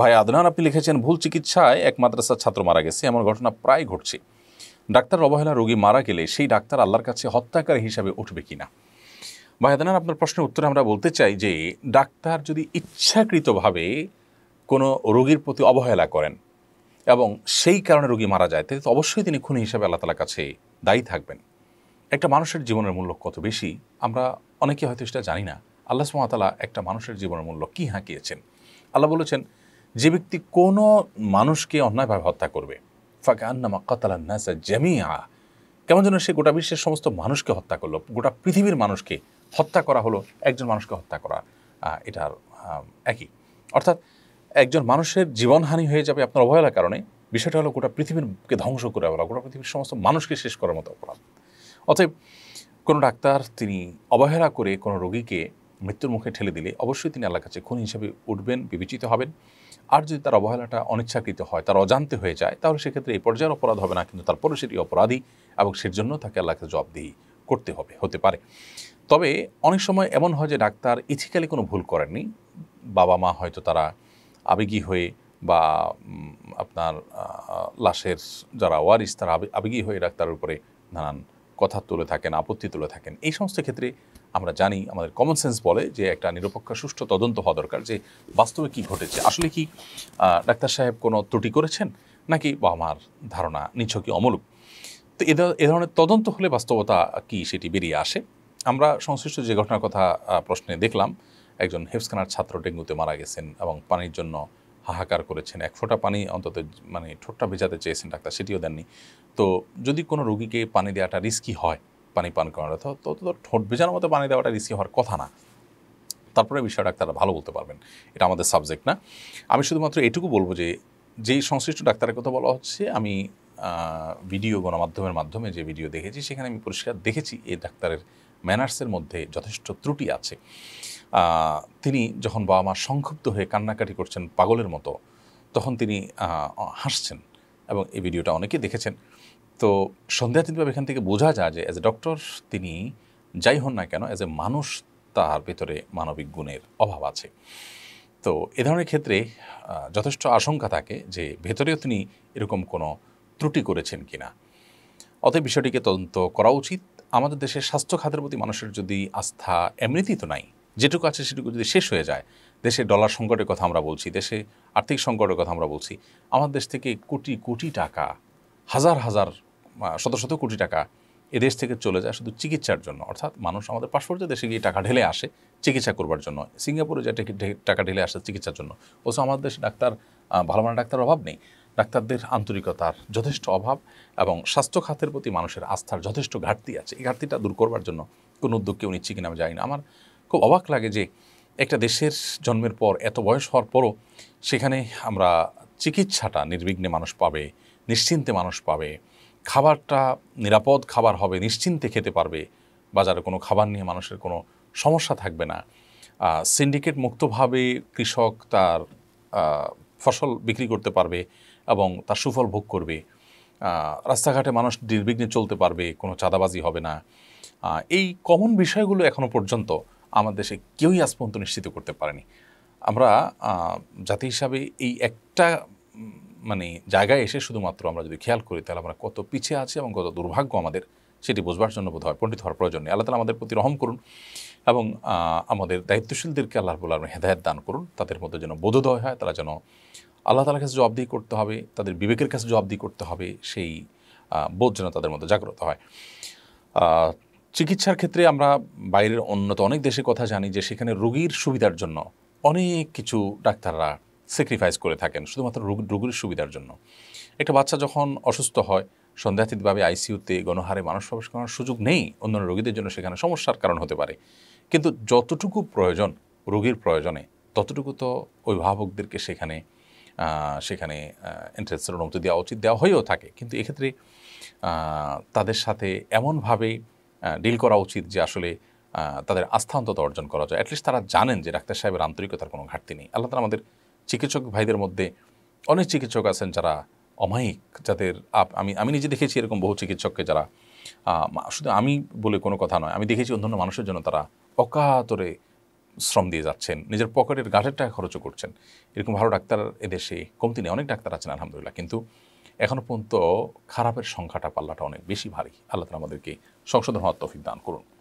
ভাই আদনান আপনি লিখেছেন ভুল চিকিৎসায় এক মাদ্রাসার ছাত্র মারা গেছে এমন ঘটনা প্রায় ঘটছে ডাক্তার অবহেলা রোগী মারা গেলে সেই ডাক্তার আল্লাহর কাছে হত্যাকারী হিসাবে উঠবে কিনা ভাই আদনান আপনার প্রশ্নের উত্তরে আমরা বলতে চাই যে ডাক্তার যদি ইচ্ছাকৃতভাবে কোনো রোগীর প্রতি অবহেলা করেন এবং সেই কারণে রোগী মারা যায় তাহলে তো অবশ্যই তিনি খুনি হিসাবে আল্লাহ তালার কাছে দায়ী থাকবেন একটা মানুষের জীবনের মূল্য কত বেশি আমরা অনেকে হয়তো সেটা জানি না আল্লাহ সুমাতালা একটা মানুষের জীবনের মূল্য কী হাঁকিয়েছেন আল্লাহ বলেছেন যে ব্যক্তি কোনো মানুষকে অন্যায়ভাবে হত্যা করবে ফাঁকে আন্নামা কতালান্নাসা জামিয়া কেমন যেন সে গোটা বিশ্বের সমস্ত মানুষকে হত্যা করলো গোটা পৃথিবীর মানুষকে হত্যা করা হলো একজন মানুষকে হত্যা করা এটার একই অর্থাৎ একজন মানুষের জীবনহানি হয়ে যাবে আপনার অবহেলার কারণে বিষয়টা হলো গোটা পৃথিবীরকে ধ্বংস করে বলা গোটা পৃথিবীর সমস্ত মানুষকে শেষ করার মতো অপরাধ অতএব কোনো ডাক্তার তিনি অবহেলা করে কোনো রোগীকে মৃত্যুর মুখে ঠেলে দিলে অবশ্যই তিনি আল্লাহর কাছে খুন হিসেবে উঠবেন বিবেচিত হবেন আর যদি তার অবহেলাটা অনিচ্ছাকৃত হয় তার অজান্তে হয়ে যায় তাহলে সেক্ষেত্রে এই পর্যায়ের অপরাধ হবে না কিন্তু তারপরে সেটি অপরাধী এবং সের জন্য তাকে আল্লাহকে জবাবদিহি করতে হবে হতে পারে তবে অনেক সময় এমন হয় যে ডাক্তার ইথিক্যালি কোনো ভুল করেননি বাবা মা হয়তো তারা আবেগী হয়ে বা আপনার লাশের যারা ওয়ারিস তারা আবেগী হয়ে ডাক্তারের উপরে নানান কথা তুলে থাকেন আপত্তি তুলে থাকেন এই সমস্ত ক্ষেত্রে আমরা জানি আমাদের কমন সেন্স বলে যে একটা নিরপেক্ষ সুষ্ঠু তদন্ত হওয়া দরকার যে বাস্তবে কি ঘটেছে আসলে কি ডাক্তার সাহেব কোনো ত্রুটি করেছেন নাকি বা আমার ধারণা নিছকই অমলুক তো এ ধরনের তদন্ত হলে বাস্তবতা কি সেটি বেরিয়ে আসে আমরা সংশ্লিষ্ট যে ঘটনার কথা প্রশ্নে দেখলাম একজন হেফসখানার ছাত্র ডেঙ্গুতে মারা গেছেন এবং পানির জন্য হাহাকার করেছেন এক ফোঁটা পানি অন্তত মানে ঠোঁটটা ভেজাতে চেয়েছেন ডাক্তার সেটিও দেননি তো যদি কোনো রোগীকে পানি দেওয়াটা রিস্কি হয় পানি পান করার তো তো ঠোঁট ভেজানোর মতো পানি দেওয়াটা রিস্কি হওয়ার কথা না তারপরে বিষয়টা ডাক্তার ভালো বলতে পারবেন এটা আমাদের সাবজেক্ট না আমি শুধুমাত্র এটুকু বলবো যে যেই সংশ্লিষ্ট ডাক্তারের কথা বলা হচ্ছে আমি ভিডিও গণমাধ্যমের মাধ্যমে যে ভিডিও দেখেছি সেখানে আমি পরিষ্কার দেখেছি এই ডাক্তারের ম্যানার্সের মধ্যে যথেষ্ট ত্রুটি আছে তিনি যখন বাবা মা সংক্ষুব্ধ হয়ে কান্নাকাটি করছেন পাগলের মতো তখন তিনি হাসছেন এবং এই ভিডিওটা অনেকে দেখেছেন তো সন্ধ্যা সন্দেহাতীতভাবে এখান থেকে বোঝা যায় যে অ্যাজ এ ডক্টর তিনি যাই হন না কেন অ্যাজ এ মানুষ তার ভিতরে মানবিক গুণের অভাব আছে তো এ ধরনের ক্ষেত্রে যথেষ্ট আশঙ্কা থাকে যে ভেতরেও তিনি এরকম কোনো ত্রুটি করেছেন কি না অতএব বিষয়টিকে তদন্ত করা উচিত আমাদের দেশের স্বাস্থ্য খাতের প্রতি মানুষের যদি আস্থা এমনিতেই তো নাই যেটুকু আছে সেটুকু যদি শেষ হয়ে যায় দেশে ডলার সংকটের কথা আমরা বলছি দেশে আর্থিক সংকটের কথা আমরা বলছি আমার দেশ থেকে কোটি কোটি টাকা হাজার হাজার শত শত কোটি টাকা এদেশ থেকে চলে যায় শুধু চিকিৎসার জন্য অর্থাৎ মানুষ আমাদের পার্শ্ববর্তী দেশে গিয়ে টাকা ঢেলে আসে চিকিৎসা করবার জন্য সিঙ্গাপুরে যে টাকা ঢেলে আসে চিকিৎসার জন্য অথচ আমাদের দেশে ডাক্তার ভালো মানের ডাক্তার অভাব নেই ডাক্তারদের আন্তরিকতার যথেষ্ট অভাব এবং স্বাস্থ্য খাতের প্রতি মানুষের আস্থার যথেষ্ট ঘাটতি আছে এই ঘাটতিটা দূর করবার জন্য কোনো উদ্যোগকে উনি চিকি নামে যায় না আমার খুব অবাক লাগে যে একটা দেশের জন্মের পর এত বয়স হওয়ার পরও সেখানে আমরা চিকিৎসাটা নির্বিঘ্নে মানুষ পাবে নিশ্চিন্তে মানুষ পাবে খাবারটা নিরাপদ খাবার হবে নিশ্চিন্তে খেতে পারবে বাজারে কোনো খাবার নিয়ে মানুষের কোনো সমস্যা থাকবে না সিন্ডিকেট মুক্তভাবে কৃষক তার ফসল বিক্রি করতে পারবে এবং তার সুফল ভোগ করবে রাস্তাঘাটে মানুষ নির্বিঘ্নে চলতে পারবে কোনো চাঁদাবাজি হবে না এই কমন বিষয়গুলো এখনও পর্যন্ত আমাদের দেশে কেউই আজ পর্যন্ত নিশ্চিত করতে পারেনি আমরা জাতি হিসাবে এই একটা মানে জায়গায় এসে শুধুমাত্র আমরা যদি খেয়াল করি তাহলে আমরা কত পিছিয়ে আছি এবং কত দুর্ভাগ্য আমাদের সেটি বোঝবার জন্য বোধ হয় পণ্ডিত হওয়ার প্রয়োজন নেই আল্লাহ তালা আমাদের প্রতি রহম করুন এবং আমাদের দায়িত্বশীলদেরকে আল্লাহ বলে আমরা হেদায়ত দান করুন তাদের মধ্যে যেন বোধোদয় হয় তারা যেন আল্লাহ তালার কাছে জবাবদি করতে হবে তাদের বিবেকের কাছে জবাবদি করতে হবে সেই বোধ যেন তাদের মধ্যে জাগ্রত হয় চিকিৎসার ক্ষেত্রে আমরা বাইরের অন্যত অনেক দেশে কথা জানি যে সেখানে রোগীর সুবিধার জন্য অনেক কিছু ডাক্তাররা স্যাক্রিফাইস করে থাকেন শুধুমাত্র রোগীর সুবিধার জন্য একটা বাচ্চা যখন অসুস্থ হয় সন্দেহাতীতভাবে আইসিইউতে গণহারে মানুষ প্রবেশ করার সুযোগ নেই অন্যান্য রোগীদের জন্য সেখানে সমস্যার কারণ হতে পারে কিন্তু যতটুকু প্রয়োজন রোগীর প্রয়োজনে ততটুকু তো অভিভাবকদেরকে সেখানে সেখানে এন্ট্রেন্সের অনুমতি দেওয়া উচিত দেওয়া হয়েও থাকে কিন্তু এক্ষেত্রে তাদের সাথে এমনভাবে ডিল করা উচিত যে আসলে তাদের আস্থা অন্তত অর্জন করা যায় অ্যাটলিস্ট তারা জানেন যে ডাক্তার সাহেবের আন্তরিকতার কোনো ঘাটতি নেই আল্লাহ তারা আমাদের চিকিৎসক ভাইদের মধ্যে অনেক চিকিৎসক আছেন যারা অমায়িক যাদের আমি আমি নিজে দেখেছি এরকম বহু চিকিৎসককে যারা শুধু আমি বলে কোনো কথা নয় আমি দেখেছি অন্যান্য মানুষের জন্য তারা অকাতরে শ্রম দিয়ে যাচ্ছেন নিজের পকেটের গাঁটের টাকা খরচও করছেন এরকম ভালো ডাক্তার এদেশে কমতি নেই অনেক ডাক্তার আছেন আলহামদুলিল্লাহ কিন্তু এখনও পর্যন্ত খারাপের সংখ্যাটা পাল্লাটা অনেক বেশি ভারী আল্লাহ আমাদেরকে সংশোধন হওয়ার তফিক দান করুন